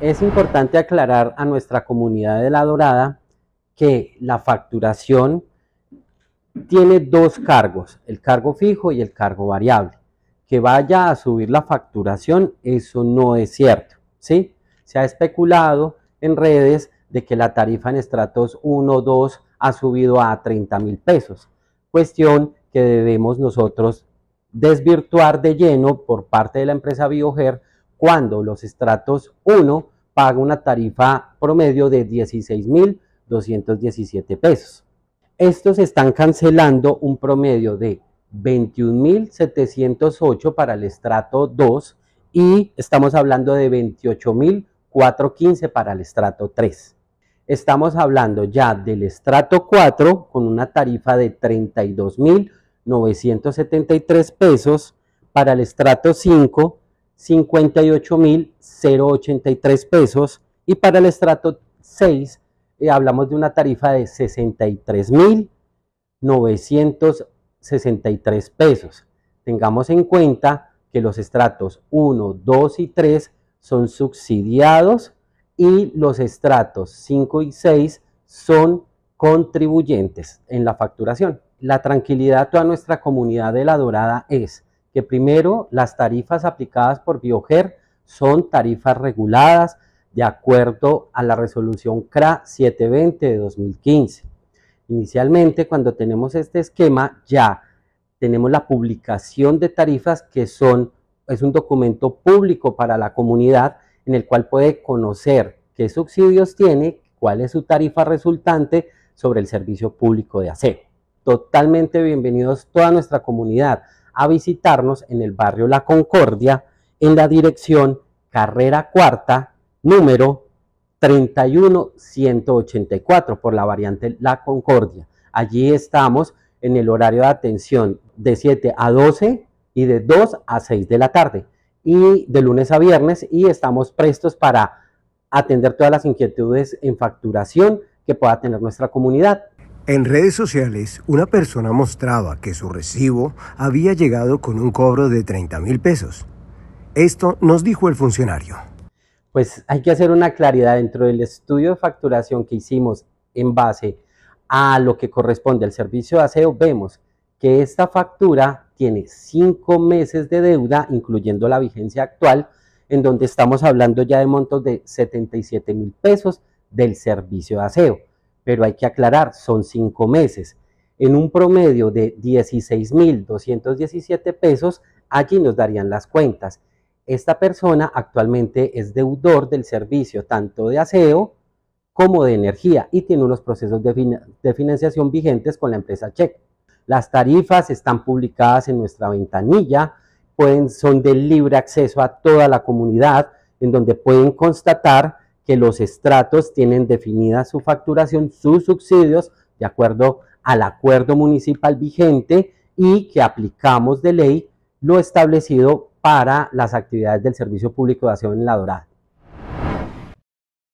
Es importante aclarar a nuestra comunidad de La Dorada que la facturación tiene dos cargos, el cargo fijo y el cargo variable. Que vaya a subir la facturación, eso no es cierto. ¿sí? Se ha especulado en redes de que la tarifa en estratos 1 2 ha subido a 30 mil pesos, cuestión que debemos nosotros desvirtuar de lleno por parte de la empresa BioGer cuando los estratos 1 paga una tarifa promedio de 16.217 pesos. Estos están cancelando un promedio de 21.708 para el estrato 2 y estamos hablando de 28.415 para el estrato 3. Estamos hablando ya del estrato 4 con una tarifa de 32.973 pesos para el estrato 5 58.083 pesos y para el estrato 6 eh, hablamos de una tarifa de 63.963 pesos. Tengamos en cuenta que los estratos 1, 2 y 3 son subsidiados y los estratos 5 y 6 son contribuyentes en la facturación. La tranquilidad a toda nuestra comunidad de La Dorada es que primero las tarifas aplicadas por Bioger son tarifas reguladas de acuerdo a la resolución CRA 720 de 2015. Inicialmente, cuando tenemos este esquema, ya tenemos la publicación de tarifas que son, es un documento público para la comunidad en el cual puede conocer qué subsidios tiene, cuál es su tarifa resultante sobre el servicio público de aseo. Totalmente bienvenidos toda nuestra comunidad a visitarnos en el barrio La Concordia, en la dirección Carrera Cuarta, número 31184, por la variante La Concordia. Allí estamos en el horario de atención de 7 a 12 y de 2 a 6 de la tarde, y de lunes a viernes, y estamos prestos para atender todas las inquietudes en facturación que pueda tener nuestra comunidad. En redes sociales, una persona mostraba que su recibo había llegado con un cobro de 30 mil pesos. Esto nos dijo el funcionario. Pues hay que hacer una claridad dentro del estudio de facturación que hicimos en base a lo que corresponde al servicio de aseo. Vemos que esta factura tiene cinco meses de deuda, incluyendo la vigencia actual, en donde estamos hablando ya de montos de 77 mil pesos del servicio de aseo pero hay que aclarar, son cinco meses. En un promedio de 16.217 pesos, allí nos darían las cuentas. Esta persona actualmente es deudor del servicio tanto de aseo como de energía y tiene unos procesos de, financiación vigentes con la empresa Check. Las tarifas están publicadas en nuestra ventanilla, son de libre acceso a toda la comunidad, en donde pueden constatar que los estratos tienen definida su facturación, sus subsidios, de acuerdo al acuerdo municipal vigente y que aplicamos de ley lo establecido para las actividades del Servicio Público de Acción en La Dorada.